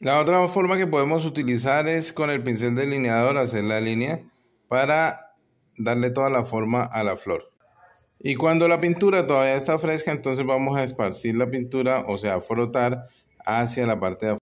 La otra forma que podemos utilizar es con el pincel delineador hacer la línea para darle toda la forma a la flor. Y cuando la pintura todavía está fresca, entonces vamos a esparcir la pintura, o sea, frotar hacia la parte de